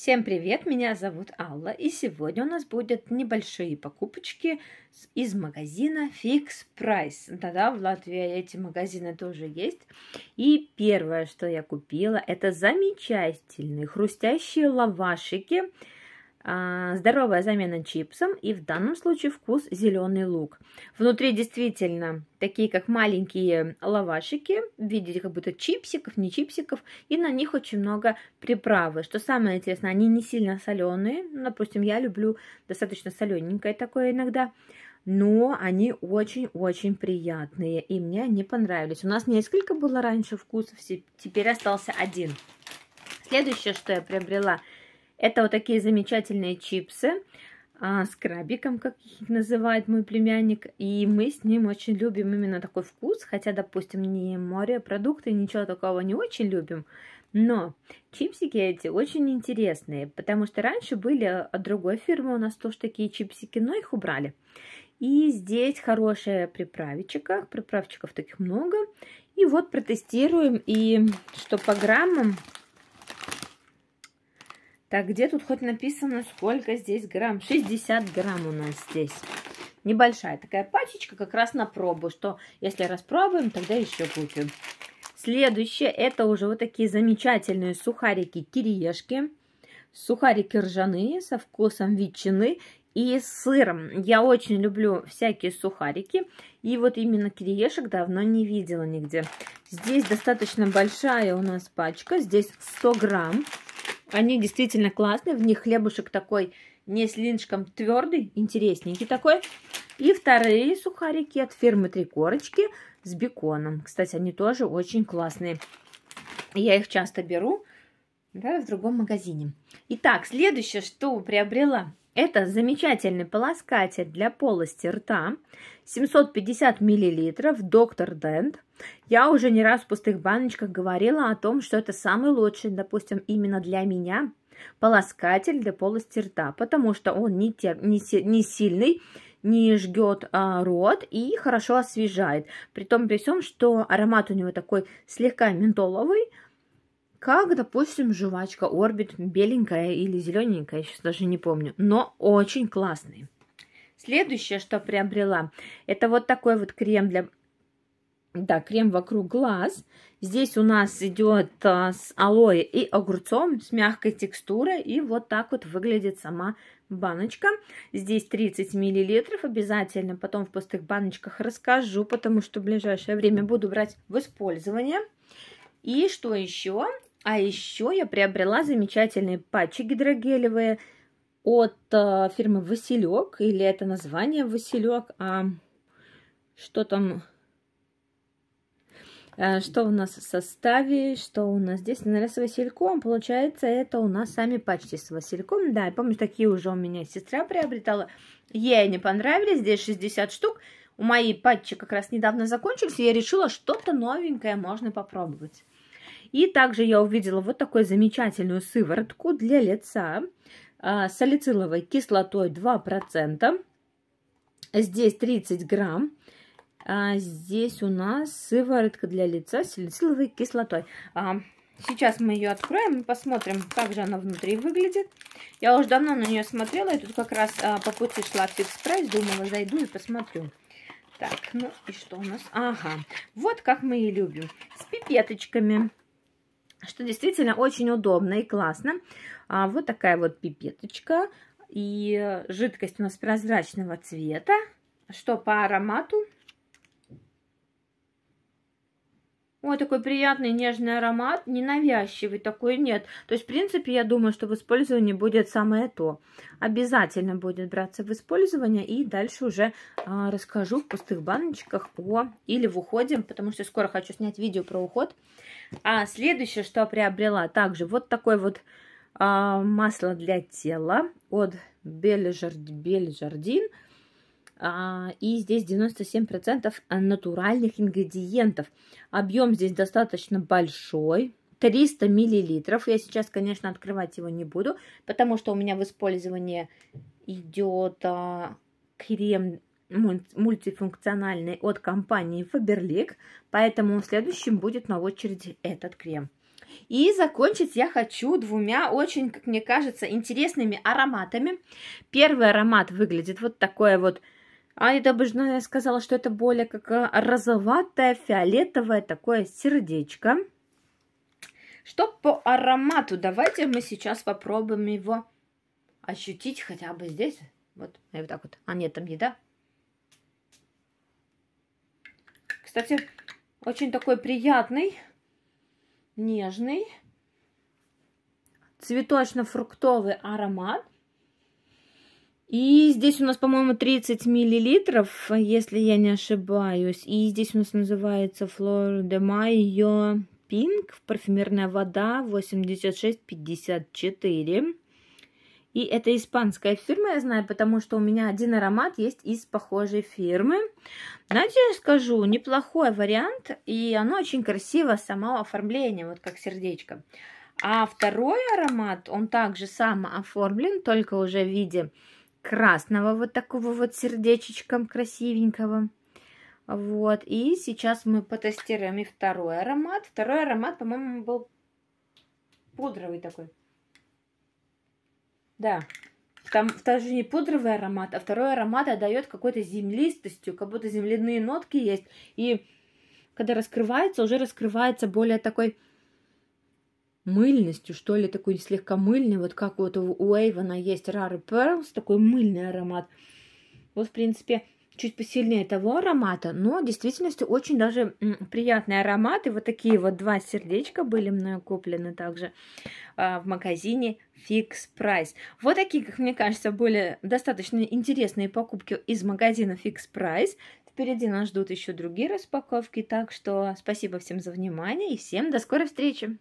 Всем привет, меня зовут Алла, и сегодня у нас будут небольшие покупочки из магазина Fix Price. Да-да, в Латвии эти магазины тоже есть. И первое, что я купила, это замечательные хрустящие лавашики – а, здоровая замена чипсам и в данном случае вкус зеленый лук. Внутри действительно такие как маленькие лавашики видите как будто чипсиков, не чипсиков, и на них очень много приправы. Что самое интересное, они не сильно соленые, ну, допустим, я люблю достаточно солененькое такое иногда, но они очень-очень приятные, и мне они понравились. У нас несколько было раньше вкусов, теперь остался один. Следующее, что я приобрела – это вот такие замечательные чипсы а, с крабиком, как их называет мой племянник. И мы с ним очень любим именно такой вкус, хотя, допустим, не морепродукты, ничего такого не очень любим. Но чипсики эти очень интересные, потому что раньше были от другой фирмы у нас тоже такие чипсики, но их убрали. И здесь хорошие приправчика, приправчиков таких много. И вот протестируем, и что по граммам так, где тут хоть написано, сколько здесь грамм? 60 грамм у нас здесь. Небольшая такая пачечка, как раз на пробу, что если распробуем, тогда еще купим. Следующее, это уже вот такие замечательные сухарики-кириешки. Сухарики ржаные со вкусом ветчины и сыром. Я очень люблю всякие сухарики. И вот именно кириешек давно не видела нигде. Здесь достаточно большая у нас пачка. Здесь 100 грамм. Они действительно классные. В них хлебушек такой не слишком твердый, интересненький такой. И вторые сухарики от фирмы Три Корочки с беконом. Кстати, они тоже очень классные. Я их часто беру да, в другом магазине. Итак, следующее, что приобрела это замечательный полоскатель для полости рта, 750 мл, доктор Дент. Я уже не раз в пустых баночках говорила о том, что это самый лучший, допустим, именно для меня полоскатель для полости рта, потому что он не, тер... не, сильный, не жгет а, рот и хорошо освежает. При том, при всем, что аромат у него такой слегка ментоловый, как, допустим, жвачка Orbit беленькая или зелененькая, я сейчас даже не помню, но очень классный. Следующее, что приобрела, это вот такой вот крем для... Да, крем вокруг глаз. Здесь у нас идет а, с алоэ и огурцом, с мягкой текстурой. И вот так вот выглядит сама баночка. Здесь 30 миллилитров. Обязательно потом в пустых баночках расскажу, потому что в ближайшее время буду брать в использование. И что еще? А еще я приобрела замечательные патчи гидрогелевые от э, фирмы Василек, или это название Василек, а что там, э, что у нас в составе, что у нас здесь, наверное, с Васильком, получается, это у нас сами патчи с Васильком, да, я помню, такие уже у меня сестра приобретала, ей они понравились, здесь 60 штук, у моей патчи как раз недавно закончились, и я решила, что-то новенькое можно попробовать. И также я увидела вот такую замечательную сыворотку для лица с а, салициловой кислотой 2%. Здесь 30 грамм. А здесь у нас сыворотка для лица с салициловой кислотой. А, сейчас мы ее откроем и посмотрим, как же она внутри выглядит. Я уже давно на нее смотрела, и тут как раз а, по пути шла фикс прайс, думала, зайду и посмотрю. Так, ну и что у нас? Ага, вот как мы и любим, с пипеточками что действительно очень удобно и классно. А, вот такая вот пипеточка. И жидкость у нас прозрачного цвета, что по аромату Ой, такой приятный нежный аромат, ненавязчивый, такой нет. То есть, в принципе, я думаю, что в использовании будет самое то. Обязательно будет браться в использование. И дальше уже а, расскажу в пустых баночках о или в уходе, потому что скоро хочу снять видео про уход. А следующее, что я приобрела, также вот такой вот а, масло для тела от Бележардин. Бележардин а, и здесь 97% натуральных ингредиентов. Объем здесь достаточно большой, 300 миллилитров. Я сейчас, конечно, открывать его не буду, потому что у меня в использовании идет а, крем мультифункциональный от компании Faberlic, поэтому следующим будет на очереди этот крем. И закончить я хочу двумя очень, как мне кажется, интересными ароматами. Первый аромат выглядит вот такое вот а я даже, Бажная сказала, что это более как э, розоватое, фиолетовое такое сердечко. Что по аромату? Давайте мы сейчас попробуем его ощутить хотя бы здесь. Вот, и вот так вот. А нет, там еда. Кстати, очень такой приятный, нежный, цветочно-фруктовый аромат – и здесь у нас, по-моему, 30 миллилитров, если я не ошибаюсь. И здесь у нас называется Flor de Mayo Pink, парфюмерная вода 8654. И это испанская фирма, я знаю, потому что у меня один аромат есть из похожей фирмы. Знаете, я скажу, неплохой вариант, и оно очень красиво, само оформление, вот как сердечко. А второй аромат, он также оформлен, только уже в виде красного вот такого вот сердечечком красивенького. Вот, и сейчас мы потестируем и второй аромат. Второй аромат, по-моему, был пудровый такой. Да, там даже не пудровый аромат, а второй аромат отдает какой-то землистостью, как будто земляные нотки есть. И когда раскрывается, уже раскрывается более такой мыльностью, что ли, такой слегка мыльный, вот как вот у Эйвона есть Rare Pearls, такой мыльный аромат. Вот, в принципе, чуть посильнее того аромата, но в действительности очень даже приятный аромат. И вот такие вот два сердечка были мною куплены также а, в магазине Fix Price. Вот такие, как мне кажется, были достаточно интересные покупки из магазина Fix Price. Впереди нас ждут еще другие распаковки, так что спасибо всем за внимание и всем до скорой встречи!